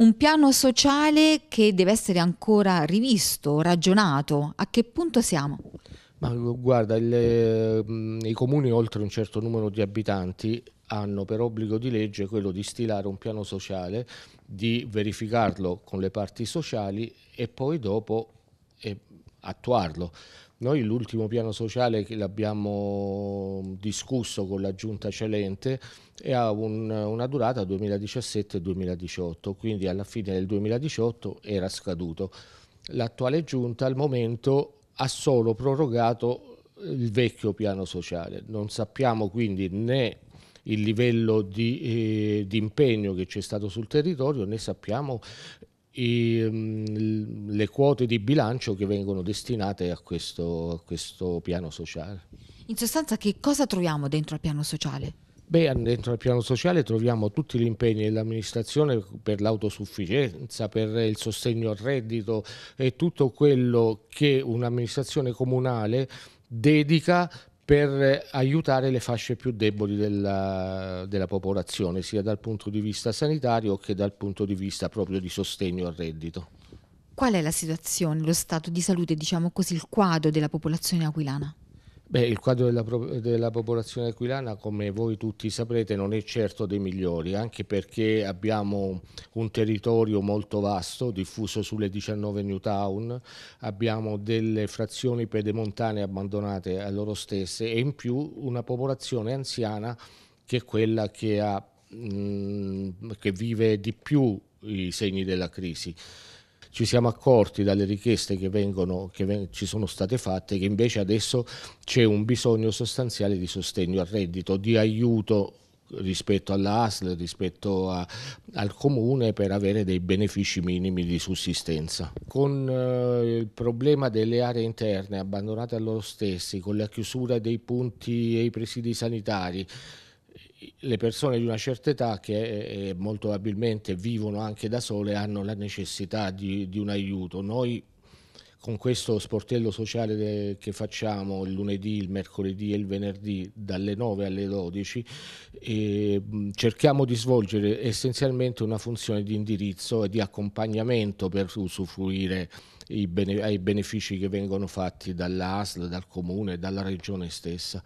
Un piano sociale che deve essere ancora rivisto, ragionato. A che punto siamo? Ma guarda, le, mm, i comuni oltre un certo numero di abitanti hanno per obbligo di legge quello di stilare un piano sociale, di verificarlo con le parti sociali e poi dopo eh, attuarlo. Noi l'ultimo piano sociale che l'abbiamo discusso con la giunta celente e ha un, una durata 2017-2018, quindi alla fine del 2018 era scaduto. L'attuale giunta al momento ha solo prorogato il vecchio piano sociale, non sappiamo quindi né il livello di, eh, impegno che c'è stato sul territorio, né sappiamo i, mm, le quote di bilancio che vengono destinate a questo, a questo piano sociale. In sostanza che cosa troviamo dentro al piano sociale? Beh, dentro al piano sociale troviamo tutti gli impegni dell'amministrazione per l'autosufficienza, per il sostegno al reddito e tutto quello che un'amministrazione comunale dedica per aiutare le fasce più deboli della, della, popolazione, sia dal punto di vista sanitario che dal punto di vista proprio di sostegno al reddito. Qual è la situazione, lo stato di salute, diciamo così, il quadro della popolazione aquilana? Beh, il quadro della, della, popolazione aquilana, come voi tutti saprete, non è certo dei migliori, anche perché abbiamo un territorio molto vasto, diffuso sulle 19 new town, abbiamo delle frazioni pedemontane abbandonate a loro stesse e in più una popolazione anziana che è quella che, ha, mh, mm, che vive di più i segni della crisi ci siamo accorti dalle richieste che, vengono, che ven- ci sono state fatte che invece adesso c'è un bisogno sostanziale di sostegno al reddito, di aiuto rispetto alla ASL, rispetto a, al comune per avere dei benefici minimi di sussistenza. Con eh, il problema delle aree interne abbandonate a loro stessi, con la chiusura dei punti e i presidi sanitari, le persone di una certa età che eh, eh, molto probabilmente vivono anche da sole hanno la necessità di, di un aiuto. Noi con questo sportello sociale che facciamo il lunedì, il mercoledì e il venerdì dalle 9 alle 12 eh, cerchiamo di svolgere essenzialmente una funzione di indirizzo e di accompagnamento per usufruire bene ai benefici che vengono fatti dall'ASL, dal comune e dalla regione stessa.